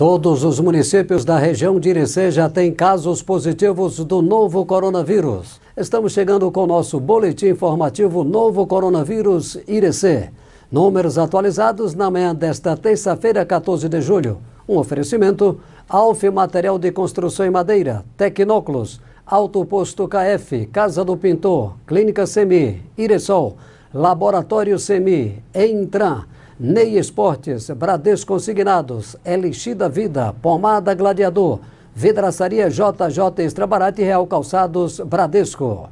Todos os municípios da região de Irecê já têm casos positivos do novo coronavírus. Estamos chegando com o nosso boletim informativo Novo Coronavírus Irecê. Números atualizados na manhã desta terça-feira, 14 de julho. Um oferecimento: Alf Material de Construção em Madeira, Tecnóculos, Alto Posto KF, Casa do Pintor, Clínica Semi, Iresol, Laboratório Semi, Entran. Ney Esportes, Bradesco Consignados, Elixir da Vida, Pomada Gladiador, Vidraçaria JJ Extra Real Calçados, Bradesco.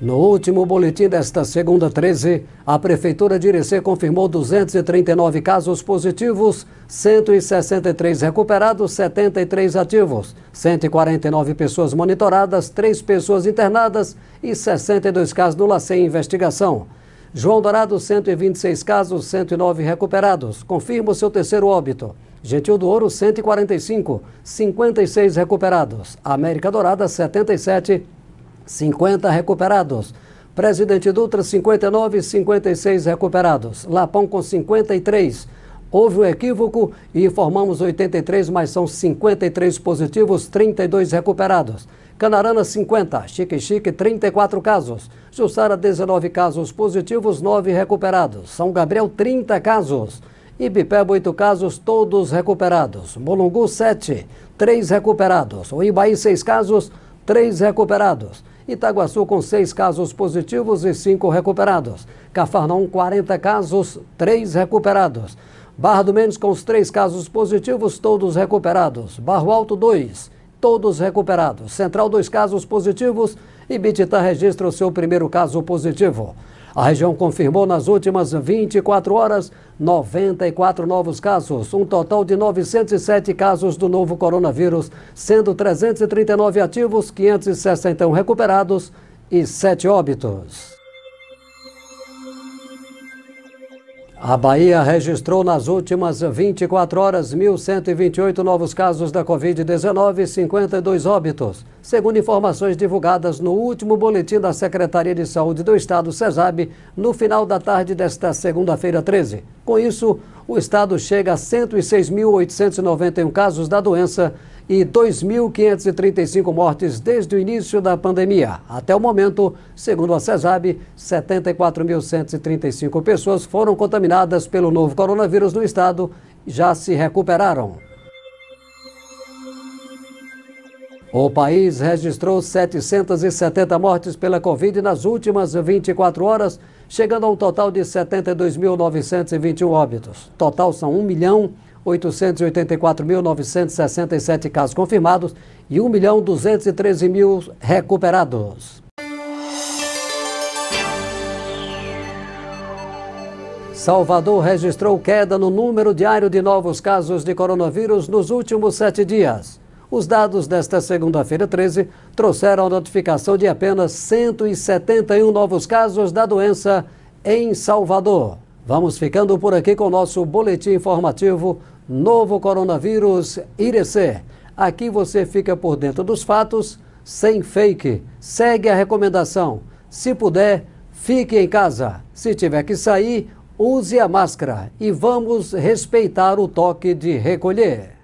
No último boletim desta segunda 13, a Prefeitura de Irecê confirmou 239 casos positivos, 163 recuperados, 73 ativos, 149 pessoas monitoradas, 3 pessoas internadas e 62 casos no LACEN em investigação. João Dourado, 126 casos, 109 recuperados. Confirma o seu terceiro óbito. Gentil do Ouro, 145, 56 recuperados. América Dourada, 77, 50 recuperados. Presidente Dutra, 59, 56 recuperados. Lapão com 53 Houve um equívoco e informamos 83, mas são 53 positivos, 32 recuperados. Canarana, 50. Chique Chique, 34 casos. Jussara, 19 casos positivos, 9 recuperados. São Gabriel, 30 casos. Ibipeba, 8 casos, todos recuperados. Molungu, 7, 3 recuperados. ibaí 6 casos, 3 recuperados. Itaguaçu com 6 casos positivos e 5 recuperados. Cafarnaum, 40 casos, 3 recuperados. Barra do Mendes com os três casos positivos, todos recuperados. Barro Alto, dois, todos recuperados. Central, dois casos positivos e Bititã registra o seu primeiro caso positivo. A região confirmou nas últimas 24 horas 94 novos casos, um total de 907 casos do novo coronavírus, sendo 339 ativos, 561 recuperados e 7 óbitos. A Bahia registrou nas últimas 24 horas 1.128 novos casos da Covid-19 e 52 óbitos, segundo informações divulgadas no último boletim da Secretaria de Saúde do Estado, CESAB, no final da tarde desta segunda-feira, 13. Com isso, o Estado chega a 106.891 casos da doença e 2.535 mortes desde o início da pandemia. Até o momento, segundo a CESAB, 74.135 pessoas foram contaminadas pelo novo coronavírus no estado e já se recuperaram. O país registrou 770 mortes pela Covid nas últimas 24 horas, chegando a um total de 72.921 óbitos. Total são 1 milhão 884.967 casos confirmados e 1.213.000 milhão mil recuperados. Salvador registrou queda no número diário de novos casos de coronavírus nos últimos sete dias. Os dados desta segunda-feira 13 trouxeram a notificação de apenas 171 novos casos da doença em Salvador. Vamos ficando por aqui com o nosso boletim informativo Novo coronavírus Irecê. Aqui você fica por dentro dos fatos, sem fake. Segue a recomendação. Se puder, fique em casa. Se tiver que sair, use a máscara e vamos respeitar o toque de recolher.